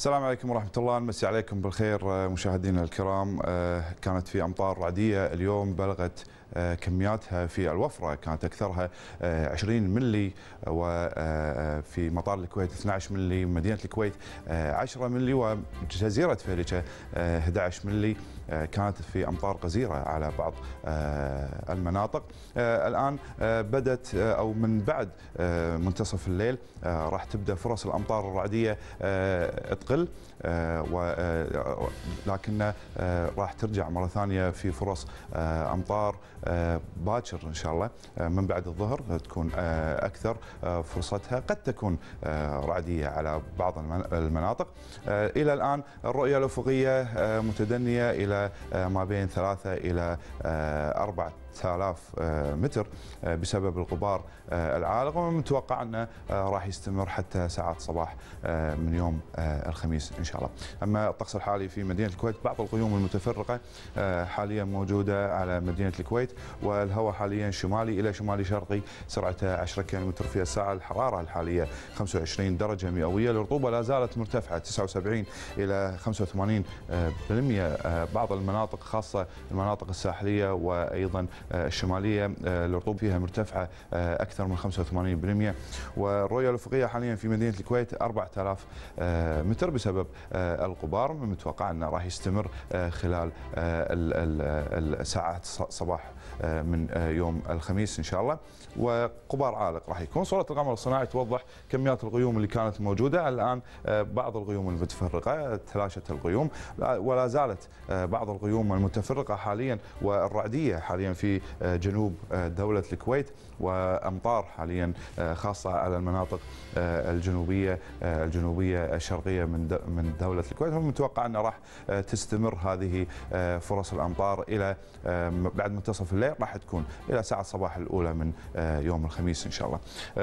السلام عليكم ورحمة الله نمسي عليكم بالخير آه، مشاهدينا الكرام آه، كانت في أمطار رعدية اليوم بلغت آه، كمياتها في الوفرة كانت أكثرها 20 ملي وفي مطار الكويت 12 ملي مدينة الكويت 10 آه، ملي وجزيرة فهلكة 11 ملي كانت في أمطار قزيرة على بعض آه، المناطق الآن بدت أو من بعد منتصف الليل راح تبدأ فرص الأمطار الرعدية تقل لكن راح ترجع مرة ثانية في فرص أمطار آه، باكر ان شاء الله آه، من بعد الظهر تكون آه، اكثر فرصتها قد تكون رعديه على بعض المناطق الى الان الرؤيه الافقيه متدنيه الى ما بين ثلاثه الى اربعه 3000 آه، متر آه، بسبب الغبار آه، العالق ومتوقع انه راح يستمر حتى ساعات صباح من يوم الخميس ان شاء الله. اما الطقس الحالي في مدينه الكويت بعض الغيوم المتفرقه حاليا موجوده على مدينه الكويت والهواء حاليا شمالي الى شمالي شرقي سرعته 10 كم في الساعه الحراره الحاليه 25 درجه مئويه الرطوبه لا زالت مرتفعه 79 الى 85% بعض المناطق خاصه المناطق الساحليه وايضا آه، الشماليه آه، الرطوبه فيها مرتفعه آه، اكثر من 85% والرؤيه الافقيه حاليا في مدينه الكويت 4000 متر بسبب الغبار متوقع انه راح يستمر خلال الساعات الصباح من يوم الخميس ان شاء الله وقبار عالق راح يكون صوره القمر الصناعي توضح كميات الغيوم اللي كانت موجوده الان بعض الغيوم المتفرقه تلاشت الغيوم ولا زالت بعض الغيوم المتفرقه حاليا والرعديه حاليا في جنوب آه، دولة الكويت وأمطار حاليا آه، خاصة على المناطق آه، الجنوبية الجنوبية الشرقية من من دولة الكويت متوقع أن راح تستمر هذه فرص الأمطار إلى بعد منتصف الليل راح تكون إلى ساعة صباح الأولى من يوم الخميس إن شاء الله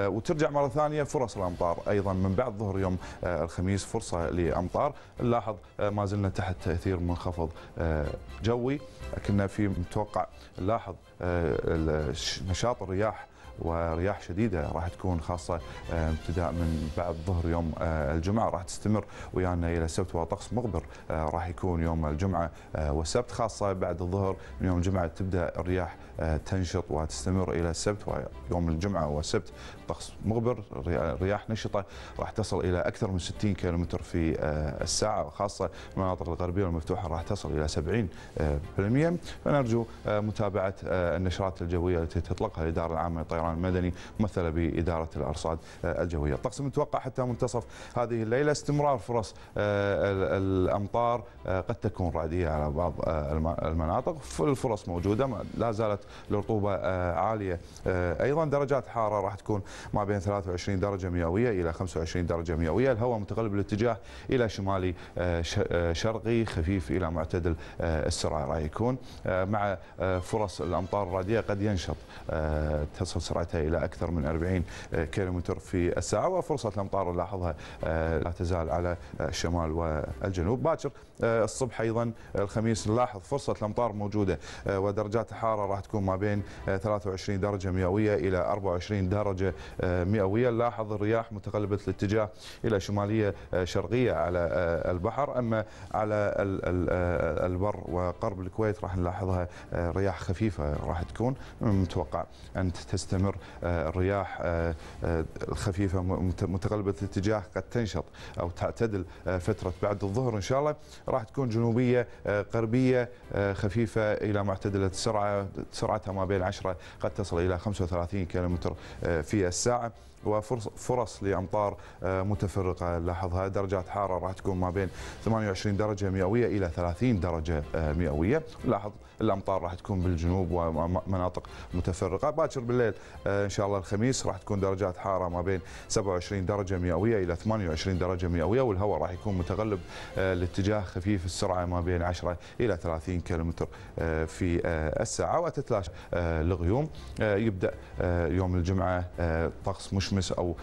وترجع مرة ثانية فرص الأمطار أيضا من بعد ظهر يوم الخميس فرصة لأمطار نلاحظ ما زلنا تحت تأثير منخفض جوي كنا في متوقع نلاحظ آه، نشاط الرياح ورياح شديده راح تكون خاصه آه، ابتداء من بعد ظهر يوم آه، الجمعه راح تستمر ويانا الى السبت وطقس مغبر آه، راح يكون يوم الجمعه والسبت خاصه بعد الظهر من يوم الجمعه تبدا الرياح تنشط وتستمر الى السبت ويوم الجمعه والسبت طقس مغبر رياح نشطه راح تصل الى اكثر من 60 كم في الساعه وخاصه المناطق الغربيه المفتوحه راح تصل الى 70% فنرجو متابعه النشرات الجويه التي تطلقها الاداره العامه للطيران الطيران المدني ممثله باداره الارصاد الجويه. الطقس المتوقع حتى منتصف هذه الليله استمرار فرص آه، الامطار آه، قد تكون رعديه على بعض آه، المناطق، الفرص موجوده لا زالت الرطوبه عاليه ايضا درجات حارة راح تكون ما بين 23 درجه مئويه الى 25 درجه مئويه، الهواء متقلب الاتجاه الى شمالي شرقي خفيف الى معتدل السرعه راح يكون مع فرص الامطار الرعديه قد ينشط سرعة سرعتها إلى أكثر من 40 آه، كيلومتر في الساعة وفرصة الأمطار نلاحظها آه، لا تزال على آه، الشمال والجنوب باكر الصبح أيضا الخميس نلاحظ فرصة الأمطار موجودة ودرجات الحرارة راح تكون ما بين 23 درجة مئوية إلى 24 درجة مئوية نلاحظ الرياح متقلبة الاتجاه إلى شمالية شرقية على البحر أما على البر وقرب الكويت راح نلاحظها رياح خفيفة راح تكون متوقع أن تستمر تستمر آه، الرياح آه، آه، الخفيفه متقلبه الاتجاه قد تنشط او تعتدل فتره بعد الظهر ان شاء الله راح تكون جنوبيه غربيه خفيفه الى معتدله السرعه سرعتها ما بين 10 قد تصل الى 35 كيلومتر في الساعه وفرص لامطار متفرقه لاحظها درجات حاره راح تكون ما بين 28 درجه مئويه الى 30 درجه مئويه لاحظ الامطار راح تكون بالجنوب ومناطق متفرقه باكر بالليل آه، ان شاء الله الخميس راح تكون درجات حاره ما بين 27 درجه مئويه الى 28 درجه مئويه والهواء راح يكون متغلب الاتجاه آه، خفيف السرعه ما بين 10 الى 30 كم آه، في الساعه وتتلاشى الغيوم يبدا يوم الجمعه طقس مشمس او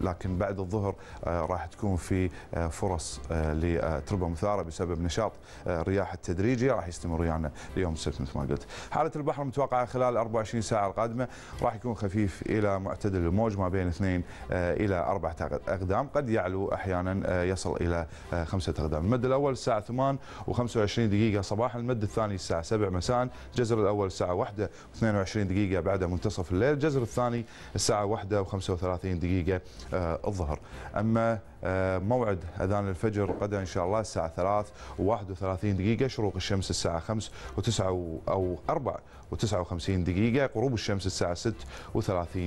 لكن بعد الظهر راح تكون في فرص لتربه مثاره بسبب نشاط الرياح التدريجي راح يستمر ويانا ليوم السبت مثل ما قلت. حالة البحر متوقعة خلال 24 ساعة القادمة راح يكون خفيف إلى معتدل الموج ما بين 2 آه، إلى 4 أقدام قد يعلو أحيانا آه، يصل إلى 5 آه، أقدام. المد الأول الساعة 8 و25 دقيقة صباحا، المد الثاني الساعة 7 مساء، الجزر الأول الساعة 1 و22 دقيقة بعد منتصف الليل، الجزر الثاني الساعة 1 و35 دقيقة الظهر. أما موعد أذان الفجر غدا إن شاء الله الساعة 3 و31 دقيقة شروق الشمس الساعة 5 و9 او 4 و59 دقيقه غروب الشمس الساعه 6 و30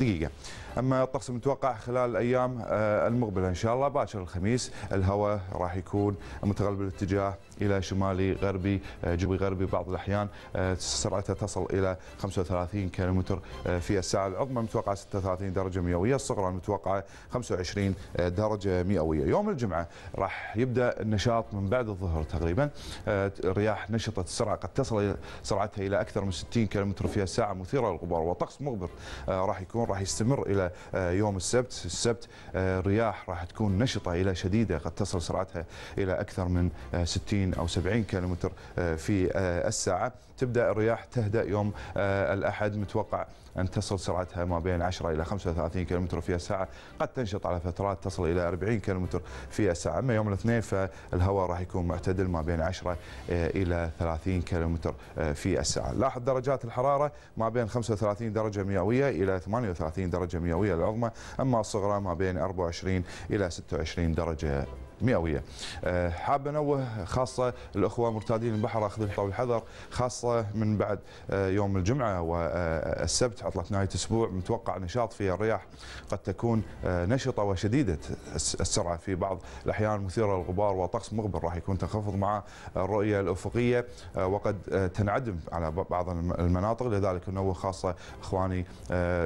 دقيقة أما الطقس المتوقع خلال الأيام آه، المقبلة إن شاء الله باكر الخميس الهواء راح يكون متغلب الاتجاه الى شمالي غربي آه، جنوبي غربي بعض الاحيان آه، سرعتها تصل الى 35 كم آه، في الساعه، العظمى المتوقعه 36 درجه مئويه، الصغرى المتوقعه 25 درجه مئويه. يوم الجمعه راح يبدا النشاط من بعد الظهر تقريبا الرياح نشطه السرعه قد تصل سرعتها الى اكثر من 60 كم في الساعه مثيره للغبار وطقس مغبر راح يكون راح يستمر الى يوم السبت، السبت الرياح راح تكون نشطه الى شديده قد تصل سرعتها الى اكثر من 60 60 أو 70 كيلومتر آه، في آه، الساعة تبدأ الرياح تهدأ يوم آه، الأحد متوقع أن تصل سرعتها ما بين 10 إلى 35 كيلومتر في الساعة قد تنشط على فترات تصل إلى 40 كيلومتر في الساعة أما يوم الاثنين فالهواء راح يكون معتدل ما بين 10 إلى 30 كيلومتر في الساعة لاحظ درجات الحرارة ما بين 35 درجة مئوية إلى 38 درجة مئوية العظمى أما الصغرى ما بين 24 إلى 26 درجة مئويه. آه، حاب انوه خاصه الاخوه مرتادين البحر اخذوا طول الحذر خاصه من بعد آه، يوم الجمعه والسبت عطله نهايه اسبوع متوقع نشاط في الرياح قد تكون آه، نشطه وشديده السرعه في بعض الاحيان مثيره للغبار وطقس مغبر راح يكون تنخفض مع الرؤيه الافقيه وقد تنعدم على بعض المناطق لذلك انوه خاصه اخواني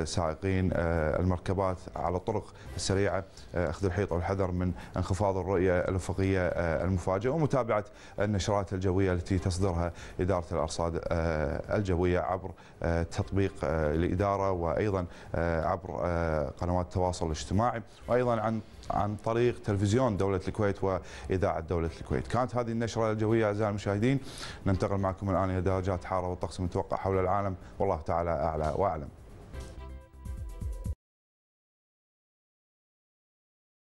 سائقين المركبات على الطرق السريعه اخذوا الحيط والحذر من انخفاض الرؤيه الرؤية الأفقية آه، المفاجئة ومتابعة النشرات الجوية التي تصدرها إدارة الأرصاد آه، الجوية عبر آه، تطبيق الإدارة وأيضا عبر قنوات التواصل الاجتماعي وأيضا عن عن طريق تلفزيون دولة الكويت وإذاعة دولة الكويت كانت هذه النشرة الجوية أعزائي المشاهدين ننتقل معكم الآن إلى درجات حارة والطقس المتوقع حول العالم والله تعالى أعلى وأعلم